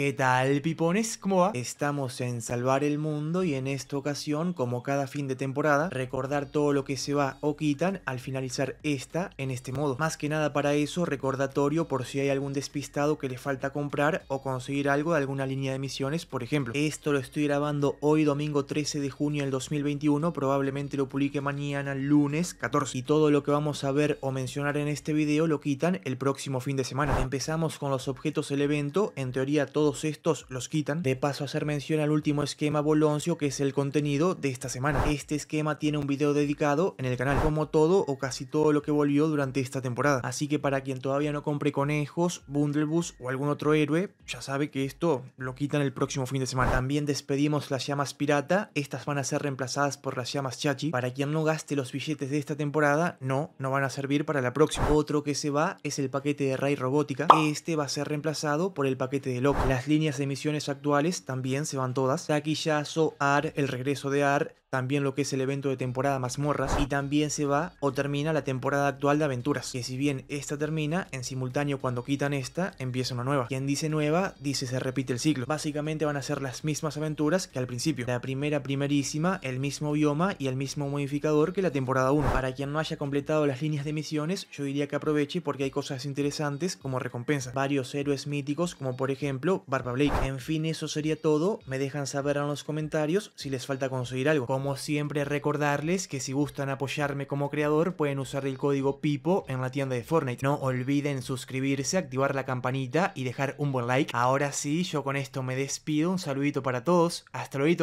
¿Qué tal, pipones? ¿Cómo va? Estamos en Salvar el Mundo y en esta ocasión, como cada fin de temporada, recordar todo lo que se va o quitan al finalizar esta en este modo. Más que nada para eso, recordatorio por si hay algún despistado que le falta comprar o conseguir algo de alguna línea de misiones, por ejemplo. Esto lo estoy grabando hoy domingo 13 de junio del 2021, probablemente lo publique mañana lunes 14. Y todo lo que vamos a ver o mencionar en este video lo quitan el próximo fin de semana. Empezamos con los objetos del evento, en teoría todo estos los quitan. De paso hacer mención al último esquema Boloncio que es el contenido de esta semana. Este esquema tiene un video dedicado en el canal, como todo o casi todo lo que volvió durante esta temporada. Así que para quien todavía no compre conejos, Bundlebus o algún otro héroe, ya sabe que esto lo quitan el próximo fin de semana. También despedimos las llamas pirata, estas van a ser reemplazadas por las llamas chachi. Para quien no gaste los billetes de esta temporada, no, no van a servir para la próxima. Otro que se va es el paquete de Ray Robótica, este va a ser reemplazado por el paquete de Loco las líneas de misiones actuales también se van todas. Taquillazo, AR, el regreso de AR, también lo que es el evento de temporada mazmorras y también se va o termina la temporada actual de aventuras. Que si bien esta termina, en simultáneo cuando quitan esta, empieza una nueva. Quien dice nueva, dice se repite el ciclo. Básicamente van a ser las mismas aventuras que al principio. La primera primerísima, el mismo bioma y el mismo modificador que la temporada 1. Para quien no haya completado las líneas de misiones, yo diría que aproveche porque hay cosas interesantes como recompensa. Varios héroes míticos como por ejemplo Barba Blake. En fin, eso sería todo. Me dejan saber en los comentarios si les falta conseguir algo. Como siempre, recordarles que si gustan apoyarme como creador, pueden usar el código PIPO en la tienda de Fortnite. No olviden suscribirse, activar la campanita y dejar un buen like. Ahora sí, yo con esto me despido. Un saludito para todos. Hasta luego.